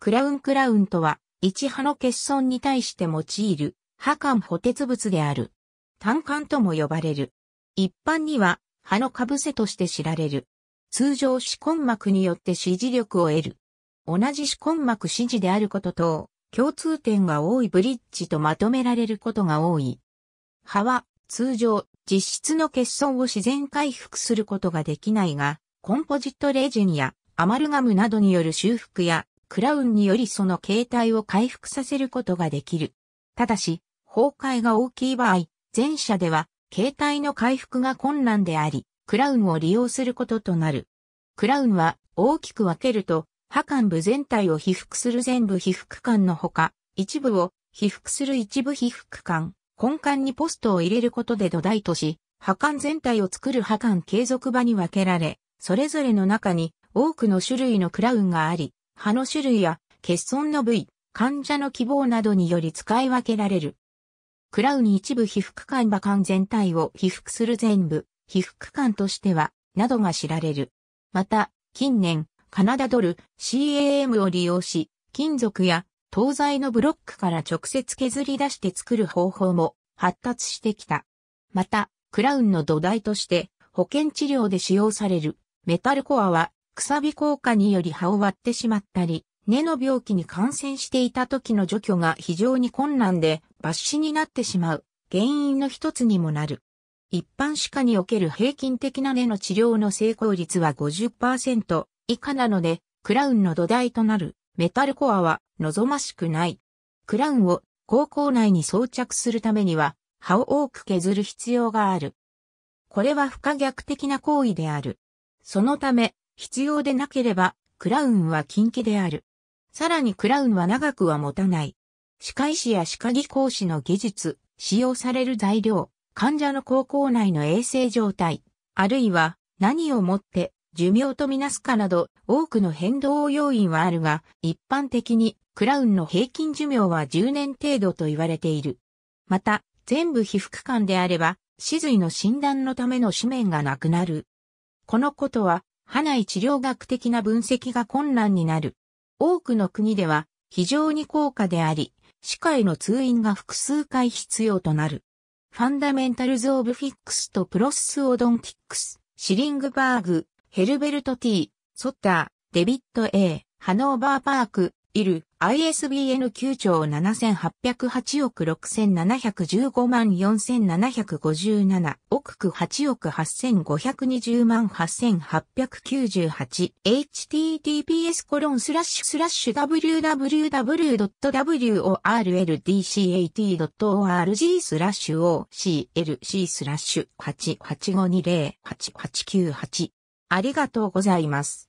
クラウンクラウンとは、一派の欠損に対して用いる、破管補鉄物である。単管とも呼ばれる。一般には、歯の被せとして知られる。通常歯根膜によって支持力を得る。同じ歯根膜支持であることと、共通点が多いブリッジとまとめられることが多い。歯は、通常、実質の欠損を自然回復することができないが、コンポジットレジンやアマルガムなどによる修復やクラウンによりその形態を回復させることができる。ただし、崩壊が大きい場合、前者では、形態の回復が困難であり、クラウンを利用することとなる。クラウンは大きく分けると、破管部全体を被覆する全部被覆管のほか、一部を被覆する一部被覆管、根幹にポストを入れることで土台とし、破管全体を作る破管継続場に分けられ、それぞれの中に多くの種類のクラウンがあり、歯の種類や欠損の部位、患者の希望などにより使い分けられる。クラウに一部被覆管馬間全体を被覆する全部、被覆管としては、などが知られる。また、近年、カナダドル CAM を利用し、金属や東西のブロックから直接削り出して作る方法も発達してきた。また、クラウンの土台として保険治療で使用されるメタルコアはくさび効果により葉を割ってしまったり、根の病気に感染していた時の除去が非常に困難で抜歯になってしまう原因の一つにもなる。一般歯科における平均的な根の治療の成功率は50%以下なので、クラウンの土台となるメタルコアは望ましくない。クラウンを高校内に装着するためには、歯を多く削る必要がある。これは不可逆的な行為である。そのため、必要でなければ、クラウンは禁忌である。さらにクラウンは長くは持たない。歯科医師や歯科技工士の技術、使用される材料、患者の高校内の衛生状態、あるいは何をもって寿命とみなすかなど多くの変動要因はあるが、一般的にクラウンの平均寿命は10年程度と言われている。また、全部被覆管であれば、死髄の診断のための紙面がなくなる。このことは、歯内治療学的な分析が困難になる。多くの国では非常に高価であり、歯科への通院が複数回必要となる。ファンダメンタルズ・オブ・フィックスとプロスオドンティックス、シリングバーグ、ヘルベルト・ T、ソッター、デビット・ A、ハノーバー・パーク、いる ISBN 9兆7808億6715万4757億区8億8520万 8898https コロンスラッシュスラッシュ www.worldcat.org スラッシュ OCLC スラッシュ88520889 8ありがとうございます。